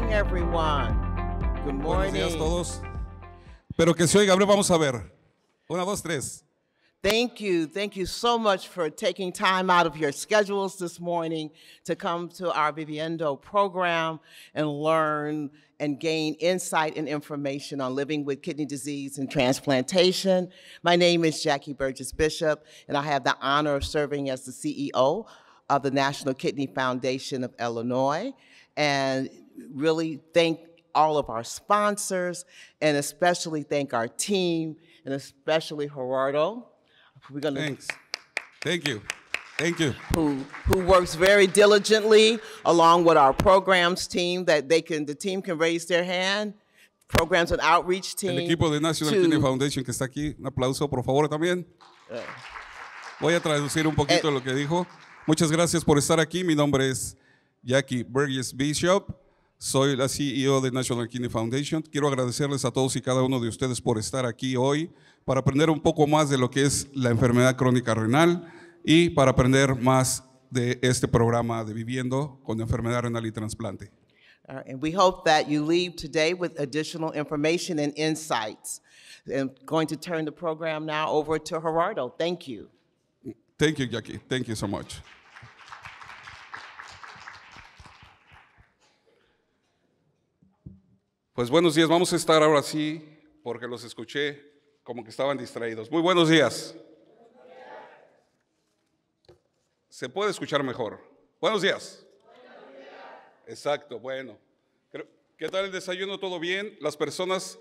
morning, everyone. Good morning. Buenos días todos. Pero que se oiga, ahora vamos a ver. Una, dos, tres. Thank you. Thank you so much for taking time out of your schedules this morning to come to our Viviendo program and learn and gain insight and information on living with kidney disease and transplantation. My name is Jackie Burgess Bishop, and I have the honor of serving as the CEO of the National Kidney Foundation of Illinois and really thank all of our sponsors and especially thank our team and especially Gerardo. We're gonna Thanks. Thank you. Thank you. Who who works very diligently along with our programs team that they can the team can raise their hand. Programs and outreach team. El equipo de National to, Kidney Foundation que está aquí, un aplauso por favor también. Uh, Voy a traducir un poquito and, eh. lo que dijo. Muchas gracias por estar aquí. Mi nombre es Jackie Burgess Bishop. Soy la CEO de National Kidney Foundation. Quiero agradecerles a todos y cada uno de ustedes por estar aquí hoy para aprender un poco más de lo que es la enfermedad crónica renal y para aprender más de este programa de viviendo con enfermedad renal y trasplante. Uh, and we hope that you leave today with additional information and insights. I'm going to turn the program now over to Gerardo. Thank you. Thank you, Jackie. Thank you so much. Pues buenos días, vamos a estar ahora sí, porque los escuché como que estaban distraídos. Muy buenos días. Se puede escuchar mejor. Buenos días. Exacto, bueno. ¿Qué tal el desayuno? ¿Todo bien? Las personas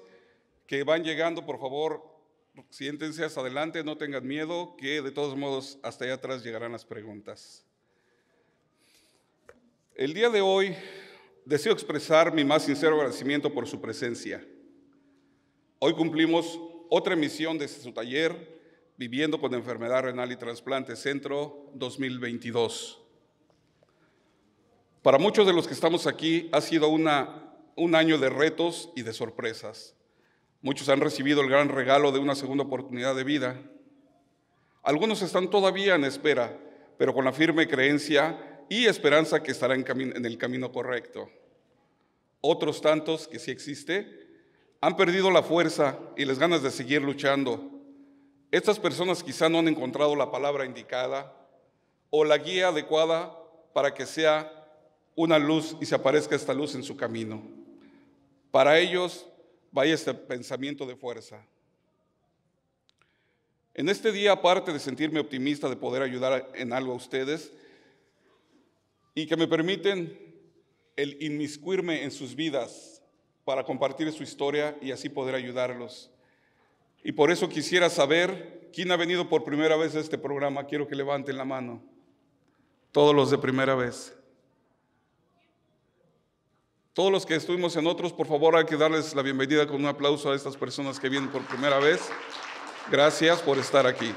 que van llegando, por favor, siéntense hasta adelante, no tengan miedo, que de todos modos hasta allá atrás llegarán las preguntas. El día de hoy Deseo expresar mi más sincero agradecimiento por su presencia. Hoy cumplimos otra emisión desde su taller, Viviendo con Enfermedad Renal y Transplante Centro 2022. Para muchos de los que estamos aquí ha sido una, un año de retos y de sorpresas. Muchos han recibido el gran regalo de una segunda oportunidad de vida. Algunos están todavía en espera, pero con la firme creencia y esperanza que estará en, en el camino correcto. Otros tantos que sí existe han perdido la fuerza y las ganas de seguir luchando. Estas personas quizá no han encontrado la palabra indicada o la guía adecuada para que sea una luz y se aparezca esta luz en su camino. Para ellos vaya este pensamiento de fuerza. En este día, aparte de sentirme optimista de poder ayudar en algo a ustedes, y que me permiten el inmiscuirme en sus vidas para compartir su historia y así poder ayudarlos. Y por eso quisiera saber quién ha venido por primera vez a este programa. Quiero que levanten la mano. Todos los de primera vez. Todos los que estuvimos en otros, por favor, hay que darles la bienvenida con un aplauso a estas personas que vienen por primera vez. Gracias por estar aquí.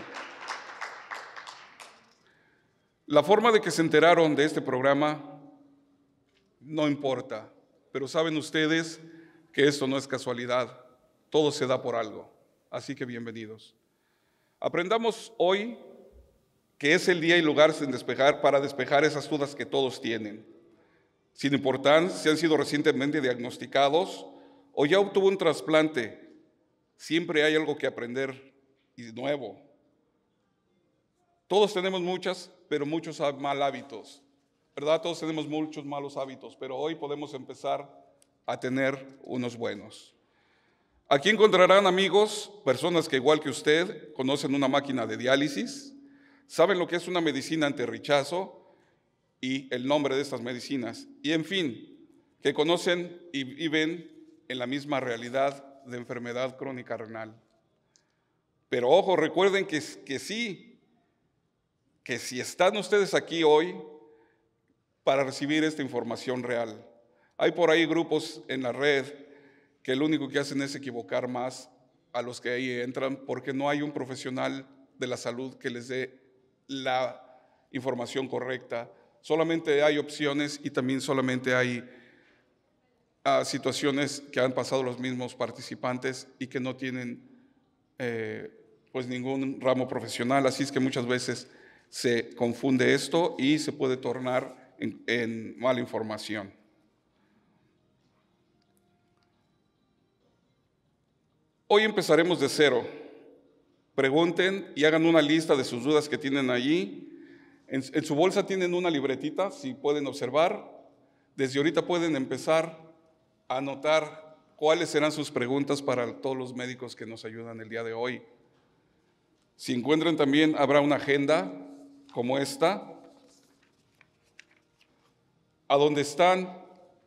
La forma de que se enteraron de este programa no importa, pero saben ustedes que esto no es casualidad, todo se da por algo. Así que bienvenidos. Aprendamos hoy que es el día y lugar sin despejar para despejar esas dudas que todos tienen. Sin importar si han sido recientemente diagnosticados o ya obtuvo un trasplante, siempre hay algo que aprender y nuevo. Todos tenemos muchas pero muchos mal hábitos. ¿Verdad? Todos tenemos muchos malos hábitos, pero hoy podemos empezar a tener unos buenos. Aquí encontrarán amigos, personas que igual que usted conocen una máquina de diálisis, saben lo que es una medicina ante rechazo y el nombre de estas medicinas. Y en fin, que conocen y, viven en la misma realidad de enfermedad crónica renal. Pero ojo, recuerden que, que sí, que si están ustedes aquí hoy para recibir esta información real. Hay por ahí grupos en la red que lo único que hacen es equivocar más a los que ahí entran porque no hay un profesional de la salud que les dé la información correcta. Solamente hay opciones y también solamente hay ah, situaciones que han pasado los mismos participantes y que no tienen eh, pues ningún ramo profesional. Así es que muchas veces se confunde esto y se puede tornar en, mala información. Hoy empezaremos de cero. Pregunten y hagan una lista de sus dudas que tienen allí. En, en, su bolsa tienen una libretita, si pueden observar. Desde ahorita pueden empezar a anotar cuáles serán sus preguntas para todos los médicos que nos ayudan el día de hoy. Si encuentran también, habrá una agenda como esta, a donde están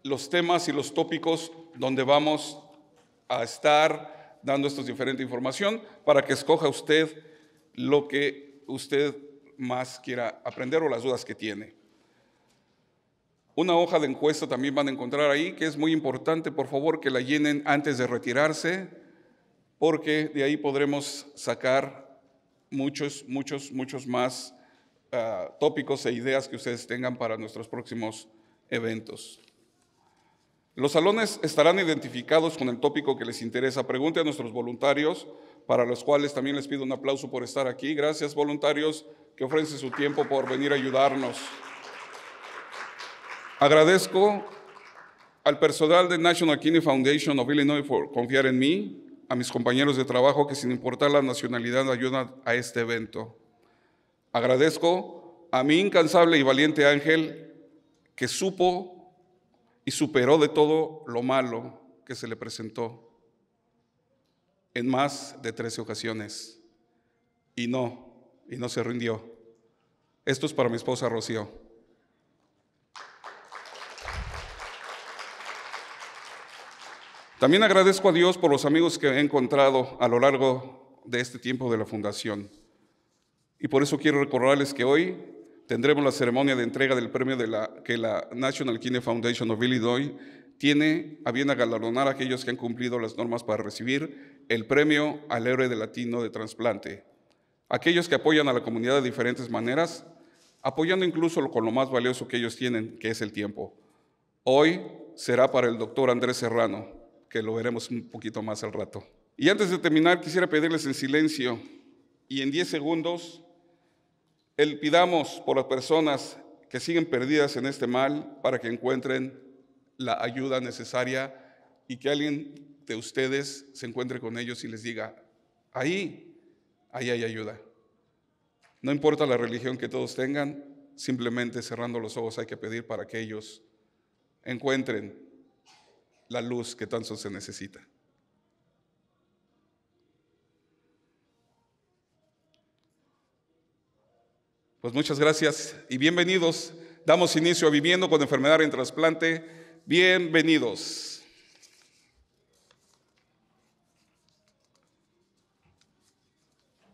los temas y los tópicos donde vamos a estar dando esta diferente información para que escoja usted lo que usted más quiera aprender o las dudas que tiene. Una hoja de encuesta también van a encontrar ahí, que es muy importante, por favor, que la llenen antes de retirarse, porque de ahí podremos sacar muchos, muchos, muchos más eh, tópicos e ideas que ustedes tengan para nuestros próximos eventos. Los salones estarán identificados con el tópico que les interesa. Pregunte a nuestros voluntarios, para los cuales también les pido un aplauso por estar aquí. Gracias, voluntarios, que ofrecen su tiempo por venir a ayudarnos. Agradezco al personal de National Kidney Foundation of Illinois por confiar en mí, a mis compañeros de trabajo que sin importar la nacionalidad ayudan a este evento. Agradezco a mi incansable y valiente ángel que supo y superó de todo lo malo que se le presentó en más de trece ocasiones. Y no, y no se rindió. Esto es para mi esposa Rocío. También agradezco a Dios por los amigos que he encontrado a lo largo de este tiempo de la fundación. Y por eso quiero recordarles que hoy tendremos la ceremonia de entrega del premio de la, que la National Kidney Foundation of Illinois tiene a bien a galardonar a aquellos que han cumplido las normas para recibir el premio al héroe de latino de trasplante. Aquellos que apoyan a la comunidad de diferentes maneras, apoyando incluso con lo más valioso que ellos tienen, que es el tiempo. Hoy será para el doctor Andrés Serrano, que lo veremos un poquito más al rato. Y antes de terminar, quisiera pedirles en silencio y en 10 segundos el pidamos por las personas que siguen perdidas en este mal para que encuentren la ayuda necesaria y que alguien de ustedes se encuentre con ellos y les diga, ahí, ahí hay ayuda. No importa la religión que todos tengan, simplemente cerrando los ojos hay que pedir para que ellos encuentren la luz que tanto se necesita. Pues muchas gracias y bienvenidos. Damos inicio a Viviendo con Enfermedad en Trasplante. Bienvenidos.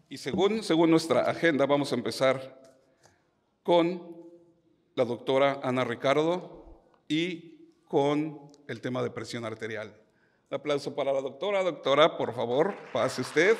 Y según, según, nuestra agenda, vamos a empezar con la doctora Ana Ricardo y con el tema de presión arterial. Un aplauso para la doctora. Doctora, por favor, pase usted.